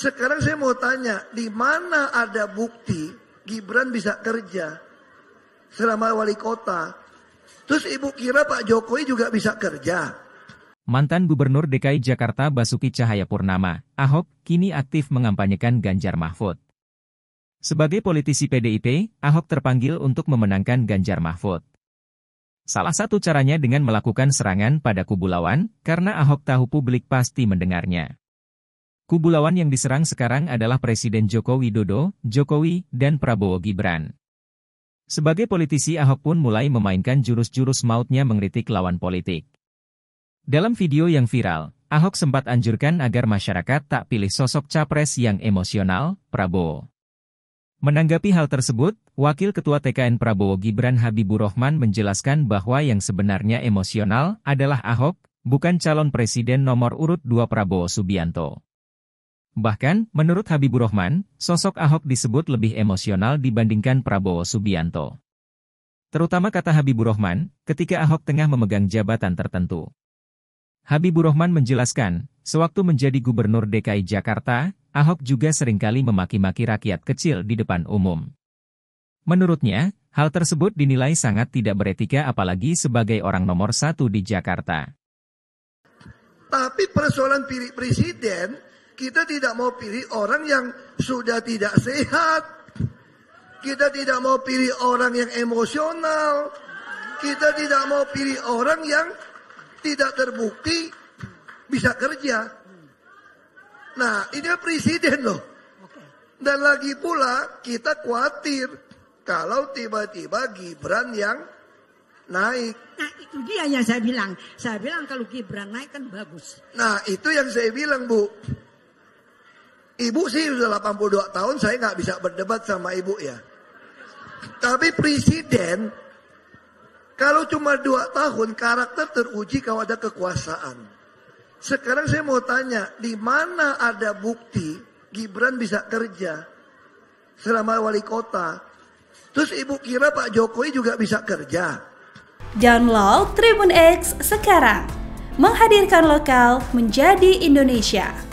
Sekarang saya mau tanya, di mana ada bukti Gibran bisa kerja selama wali kota? Terus ibu kira Pak Jokowi juga bisa kerja? Mantan Gubernur DKI Jakarta Basuki Cahayapurnama, Ahok, kini aktif mengampanyekan Ganjar Mahfud. Sebagai politisi PDIP, Ahok terpanggil untuk memenangkan Ganjar Mahfud. Salah satu caranya dengan melakukan serangan pada kubu lawan, karena Ahok tahu publik pasti mendengarnya. Kubu lawan yang diserang sekarang adalah Presiden Joko Widodo, Jokowi, dan Prabowo Gibran. Sebagai politisi Ahok pun mulai memainkan jurus-jurus mautnya mengkritik lawan politik. Dalam video yang viral, Ahok sempat anjurkan agar masyarakat tak pilih sosok capres yang emosional, Prabowo. Menanggapi hal tersebut, Wakil Ketua TKN Prabowo Gibran Habibur Rahman menjelaskan bahwa yang sebenarnya emosional adalah Ahok, bukan calon presiden nomor urut 2 Prabowo Subianto. Bahkan, menurut Habibur Rahman, sosok Ahok disebut lebih emosional dibandingkan Prabowo Subianto. Terutama kata Habibur Rahman, ketika Ahok tengah memegang jabatan tertentu. Habibur Rahman menjelaskan, sewaktu menjadi gubernur DKI Jakarta, Ahok juga seringkali memaki-maki rakyat kecil di depan umum. Menurutnya, hal tersebut dinilai sangat tidak beretika apalagi sebagai orang nomor satu di Jakarta. Tapi persoalan pilih presiden kita tidak mau pilih orang yang sudah tidak sehat. Kita tidak mau pilih orang yang emosional. Kita tidak mau pilih orang yang tidak terbukti bisa kerja. Nah, ini presiden loh. Dan lagi pula kita khawatir kalau tiba-tiba Gibran yang naik. Nah itu dia yang saya bilang. Saya bilang kalau Gibran naik kan bagus. Nah itu yang saya bilang Bu. Ibu sih sudah 82 tahun, saya nggak bisa berdebat sama ibu ya. Tapi presiden, kalau cuma dua tahun karakter teruji kalau ada kekuasaan. Sekarang saya mau tanya, di mana ada bukti Gibran bisa kerja selama wali kota? Terus ibu kira Pak Jokowi juga bisa kerja? Download Tribun X sekarang. Menghadirkan lokal menjadi Indonesia.